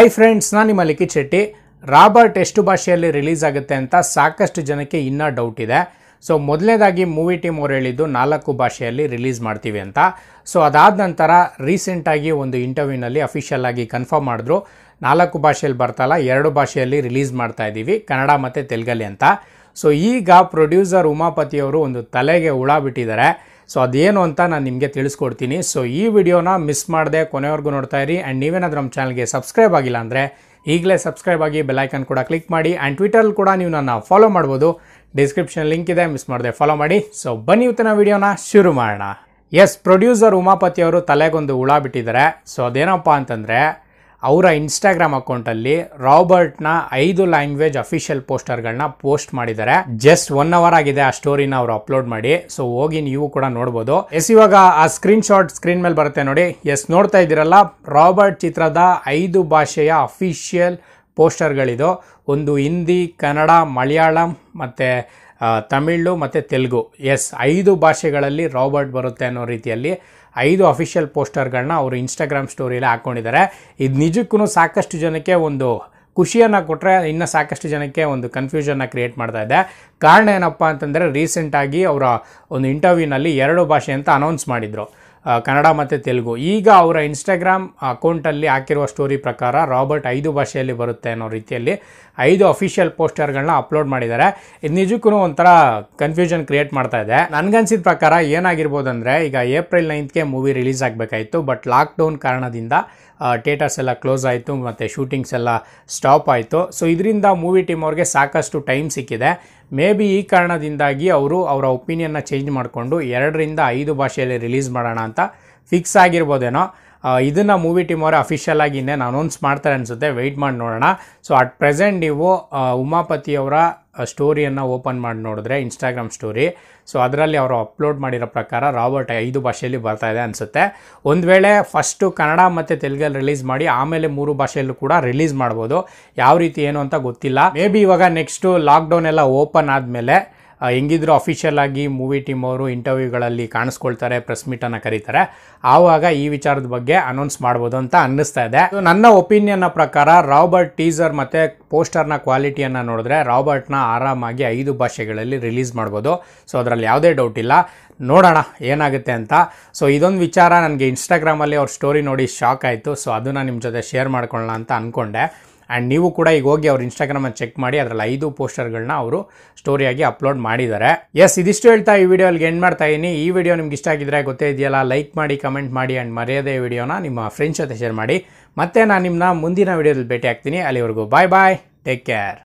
I friends ನಾನು ನಿಮ್ಮ ಲಿಖಿತ್ Shetty Robert ಎಷ್ಟು ಭಾಷೆಯಲ್ಲಿ ರಿಲೀಸ್ ಆಗುತ್ತೆ ಅಂತ ಸಾಕಷ್ಟು ಜನಕ್ಕೆ ಇನ್ನೂ ಡೌಟ್ ಇದೆ ಸೊ ಮೊದಲನೇದಾಗಿ ಮೂವಿ ಟೀಮ್ ಅವರು ಹೇಳಿದ್ದು ನಾಲ್ಕು ಭಾಷೆಯಲ್ಲಿ ರಿಲೀಸ್ ಮಾಡ್ತೀವಿ ಅಂತ ಸೊ ಅದಾದ ನಂತರ ರೀಸೆಂಟಾಗಿ ಒಂದು ಇಂಟರ್ವ್ಯೂನಲ್ಲಿ ಅಫಿಷಿಯಲ್ ಆಗಿ ಕನ್ಫರ್ಮ್ ಮಾಡಿದ್ರು ನಾಲ್ಕು ಭಾಷೆಯಲ್ಲಿ ಬರ್ತಲ್ಲ ಎರಡು ಭಾಷೆಯಲ್ಲಿ ರಿಲೀಸ್ ಮಾಡ್ತಾ ಇದ್ದೀವಿ ಕನ್ನಡ ಮತ್ತು ತೆಲುಗಲ್ಲಿ ಅಂತ ಸೊ ಈಗ ಪ್ರೊಡ್ಯೂಸರ್ ಉಮಾಪತಿಯವರು ಒಂದು ತಲೆಗೆ ಹುಳ ಬಿಟ್ಟಿದ್ದಾರೆ ಸೊ ಅದೇನು ಅಂತ ನಾನು ನಿಮಗೆ ತಿಳಿಸ್ಕೊಡ್ತೀನಿ ಸೊ ಈ ವಿಡಿಯೋನ ಮಿಸ್ ಮಾಡದೆ ಕೊನೆವರೆಗೂ ನೋಡ್ತಾ ಇರಿ ಆ್ಯಂಡ್ ನೀವೇನಾದ್ರೂ ನಮ್ಮ ಚಾನಲ್ಗೆ ಸಬ್ಸ್ಕ್ರೈಬ್ ಆಗಿಲ್ಲ ಅಂದರೆ ಈಗಲೇ ಸಬ್ಸ್ಕ್ರೈಬ್ ಆಗಿ ಬೆಲೈಕನ್ ಕೂಡ ಕ್ಲಿಕ್ ಮಾಡಿ ಆ್ಯಂಡ್ ಟ್ವಿಟರಲ್ಲಿ ಕೂಡ ನೀವು ನನ್ನ ಫಾಲೋ ಮಾಡ್ಬೋದು ಡಿಸ್ಕ್ರಿಪ್ಷನ್ ಲಿಂಕ್ ಇದೆ ಮಿಸ್ ಮಾಡಿದೆ ಫಾಲೋ ಮಾಡಿ ಸೊ ಬನ್ನಿ ಇವತ್ತಿನ ವಿಡಿಯೋನ ಶುರು ಮಾಡೋಣ ಎಸ್ ಪ್ರೊಡ್ಯೂಸರ್ ಉಮಾಪತಿ ಅವರು ತಲೆಗೊಂದು ಹುಳ ಬಿಟ್ಟಿದ್ದಾರೆ ಸೊ ಅದೇನಪ್ಪ ಅಂತಂದರೆ ಅವರ ಇನ್ಸ್ಟಾಗ್ರಾಮ್ ಅಕೌಂಟಲ್ಲಿ ರಾಬರ್ಟ್ನ ಐದು ಲ್ಯಾಂಗ್ವೇಜ್ ಅಫಿಷಿಯಲ್ ಪೋಸ್ಟರ್ಗಳನ್ನ ಪೋಸ್ಟ್ ಮಾಡಿದ್ದಾರೆ ಜಸ್ಟ್ ಒನ್ ಅವರ್ ಆಗಿದೆ ಆ ಸ್ಟೋರಿನ ಅವರು ಅಪ್ಲೋಡ್ ಮಾಡಿ ಸೊ ಹೋಗಿ ನೀವು ಕೂಡ ನೋಡ್ಬೋದು ಎಸ್ ಇವಾಗ ಆ ಸ್ಕ್ರೀನ್ ಶಾಟ್ ಸ್ಕ್ರೀನ್ ಮೇಲೆ ಬರುತ್ತೆ ನೋಡಿ ಎಸ್ ನೋಡ್ತಾ ಇದ್ದೀರಲ್ಲ ರಾಬರ್ಟ್ ಚಿತ್ರದ ಐದು ಭಾಷೆಯ ಅಫಿಷಿಯಲ್ ಪೋಸ್ಟರ್ಗಳಿದು ಒಂದು ಹಿಂದಿ ಕನ್ನಡ ಮಲಯಾಳಂ ಮತ್ತು ತಮಿಳು ಮತ್ತು ತೆಲುಗು ಎಸ್ ಐದು ಭಾಷೆಗಳಲ್ಲಿ ರಾಬರ್ಟ್ ಬರುತ್ತೆ ಅನ್ನೋ ರೀತಿಯಲ್ಲಿ ಐದು ಅಫಿಷಿಯಲ್ ಪೋಸ್ಟರ್ಗಳನ್ನ ಅವರು ಇನ್ಸ್ಟಾಗ್ರಾಮ್ ಸ್ಟೋರಿಯಲ್ಲಿ ಹಾಕ್ಕೊಂಡಿದ್ದಾರೆ ಇದು ನಿಜಕ್ಕೂ ಸಾಕಷ್ಟು ಜನಕ್ಕೆ ಒಂದು ಖುಷಿಯನ್ನು ಕೊಟ್ಟರೆ ಇನ್ನು ಸಾಕಷ್ಟು ಜನಕ್ಕೆ ಒಂದು ಕನ್ಫ್ಯೂಷನ್ನ ಕ್ರಿಯೇಟ್ ಮಾಡ್ತಾ ಇದೆ ಕಾರಣ ಏನಪ್ಪ ಅಂತಂದರೆ ರೀಸೆಂಟಾಗಿ ಅವರ ಒಂದು ಇಂಟರ್ವ್ಯೂನಲ್ಲಿ ಎರಡು ಭಾಷೆ ಅಂತ ಅನೌನ್ಸ್ ಮಾಡಿದರು ಕನ್ನಡ ಮತ್ತು ತೆಲುಗು ಈಗ ಅವರ ಇನ್ಸ್ಟಾಗ್ರಾಮ್ ಅಕೌಂಟಲ್ಲಿ ಹಾಕಿರುವ ಸ್ಟೋರಿ ಪ್ರಕಾರ ರಾಬರ್ಟ್ ಐದು ಭಾಷೆಯಲ್ಲಿ ಬರುತ್ತೆ ಅನ್ನೋ ರೀತಿಯಲ್ಲಿ ಐದು ಅಫಿಷಿಯಲ್ ಪೋಸ್ಟರ್ಗಳನ್ನ ಅಪ್ಲೋಡ್ ಮಾಡಿದ್ದಾರೆ ಇದು ನಿಜಕ್ಕೂ ಒಂಥರ ಕನ್ಫ್ಯೂಷನ್ ಕ್ರಿಯೇಟ್ ಮಾಡ್ತಾ ಇದೆ ನನಗನ್ಸಿದ ಪ್ರಕಾರ ಏನಾಗಿರ್ಬೋದು ಅಂದರೆ ಈಗ ಏಪ್ರಿಲ್ ನೈನ್ತ್ಗೆ ಮೂವಿ ರಿಲೀಸ್ ಆಗಬೇಕಾಯಿತು ಬಟ್ ಲಾಕ್ಡೌನ್ ಕಾರಣದಿಂದ ಥಿಯೇಟರ್ಸ್ ಎಲ್ಲ ಕ್ಲೋಸ್ ಆಯಿತು ಮತ್ತು ಶೂಟಿಂಗ್ಸ್ ಎಲ್ಲ ಸ್ಟಾಪ್ ಆಯಿತು ಸೊ ಇದರಿಂದ ಮೂವಿ ಟೀಮ್ ಅವ್ರಿಗೆ ಸಾಕಷ್ಟು ಟೈಮ್ ಸಿಕ್ಕಿದೆ ಮೇ ಬಿ ಈ ಕಾರಣದಿಂದಾಗಿ ಅವರು ಅವರ ಒಪಿನಿಯನ್ನ ಚೇಂಜ್ ಮಾಡಿಕೊಂಡು ಎರಡರಿಂದ ಐದು ಭಾಷೆಯಲ್ಲಿ ರಿಲೀಸ್ ಮಾಡೋಣ ಅಂತ ಫಿಕ್ಸ್ ಆಗಿರ್ಬೋದೇನೋ ಇದನ್ನು ಮೂವಿ ಟೀಮ್ ಅವರೇ ಅಫಿಷಿಯಲ್ ಆಗಿ ಇನ್ನೇನು ಅನೌನ್ಸ್ ಮಾಡ್ತಾರೆ ಅನಿಸುತ್ತೆ ವೆಯ್ಟ್ ಮಾಡಿ ನೋಡೋಣ ಸೊ ಅಟ್ ಪ್ರೆಸೆಂಟ್ ನೀವು ಉಮಾಪತಿಯವರ ಸ್ಟೋರಿಯನ್ನು ಓಪನ್ ಮಾಡಿ ನೋಡಿದ್ರೆ ಇನ್ಸ್ಟಾಗ್ರಾಮ್ ಸ್ಟೋರಿ ಸೊ ಅದರಲ್ಲಿ ಅವರು ಅಪ್ಲೋಡ್ ಮಾಡಿರೋ ಪ್ರಕಾರ ರಾಬರ್ಟ್ ಐದು ಭಾಷೆಯಲ್ಲಿ ಬರ್ತಾ ಇದೆ ಅನಿಸುತ್ತೆ ಒಂದು ವೇಳೆ ಫಸ್ಟು ಕನ್ನಡ ಮತ್ತು ತೆಲುಗಲ್ಲಿ ರಿಲೀಸ್ ಮಾಡಿ ಆಮೇಲೆ ಮೂರು ಭಾಷೆಯಲ್ಲೂ ಕೂಡ ರಿಲೀಸ್ ಮಾಡ್ಬೋದು ಯಾವ ರೀತಿ ಏನು ಅಂತ ಗೊತ್ತಿಲ್ಲ ಮೇ ಬಿ ಇವಾಗ ನೆಕ್ಸ್ಟು ಲಾಕ್ಡೌನ್ ಎಲ್ಲ ಓಪನ್ ಆದಮೇಲೆ ಹೆಂಗಿದ್ರು ಅಫಿಷಿಯಲ್ ಆಗಿ ಮೂವಿ ಟೀಮ್ ಅವರು ಇಂಟರ್ವ್ಯೂಗಳಲ್ಲಿ ಕಾಣಿಸ್ಕೊಳ್ತಾರೆ ಪ್ರೆಸ್ ಮೀಟನ್ನು ಕರೀತಾರೆ ಆವಾಗ ಈ ವಿಚಾರದ ಬಗ್ಗೆ ಅನೌನ್ಸ್ ಮಾಡ್ಬೋದು ಅಂತ ಅನ್ನಿಸ್ತಾ ಇದೆ ನನ್ನ ಒಪಿನಿಯನ್ನ ಪ್ರಕಾರ ರಾಬರ್ಟ್ ಟೀಸರ್ ಮತ್ತು ಪೋಸ್ಟರ್ನ ಕ್ವಾಲಿಟಿಯನ್ನು ನೋಡಿದ್ರೆ ರಾಬರ್ಟ್ನ ಆರಾಮಾಗಿ ಐದು ಭಾಷೆಗಳಲ್ಲಿ ರಿಲೀಸ್ ಮಾಡ್ಬೋದು ಸೊ ಅದರಲ್ಲಿ ಯಾವುದೇ ಡೌಟ್ ಇಲ್ಲ ನೋಡೋಣ ಏನಾಗುತ್ತೆ ಅಂತ ಸೊ ಇದೊಂದು ವಿಚಾರ ನನಗೆ ಇನ್ಸ್ಟಾಗ್ರಾಮಲ್ಲಿ ಅವ್ರ ಸ್ಟೋರಿ ನೋಡಿ ಶಾಕ್ ಆಯಿತು ಸೊ ಅದನ್ನು ನಿಮ್ಮ ಜೊತೆ ಶೇರ್ ಮಾಡ್ಕೊಳ್ಳೋಣ ಅಂತ ಅಂದ್ಕೊಂಡೆ ಆ್ಯಂಡ್ ನೀವು ಕೂಡ ಈಗ ಹೋಗಿ ಅವ್ರ ಇನ್ಸ್ಟಾಗ್ರಾಮನ್ನು ಚೆಕ್ ಮಾಡಿ ಅದರಲ್ಲಿ ಐದು ಪೋಸ್ಟರ್ಗಳನ್ನ ಅವರು ಸ್ಟೋರಿಯಾಗಿ ಅಪ್ಲೋಡ್ ಮಾಡಿದ್ದಾರೆ ಎಸ್ ಇದಿಷ್ಟು ಹೇಳ್ತಾ ಈ ವಿಡಿಯೋಲ್ಲಿ ಎಂಡ್ ಮಾಡ್ತಾ ಇದ್ದೀನಿ ಈ ವಿಡಿಯೋ ನಿಮ್ಗೆ ಇಷ್ಟ ಆಗಿದ್ರೆ ಗೊತ್ತೇ ಇದೆಯಲ್ಲ ಲೈಕ್ ಮಾಡಿ ಕಮೆಂಟ್ ಮಾಡಿ ಆ್ಯಂಡ್ ಮರ್ಯಾದೆ ವಿಡಿಯೋನ ನಿಮ್ಮ ಫ್ರೆಂಡ್ಸ್ ಜೊತೆ ಶೇರ್ ಮಾಡಿ ಮತ್ತೆ ನಾನು ನಿಮ್ಮನ್ನ ಮುಂದಿನ ವಿಡಿಯೋದಲ್ಲಿ ಭೇಟಿ ಆಗ್ತೀನಿ ಅಲ್ಲಿವರೆಗೂ ಬಾಯ್ ಬಾಯ್ ಟೇಕ್ ಕೇರ್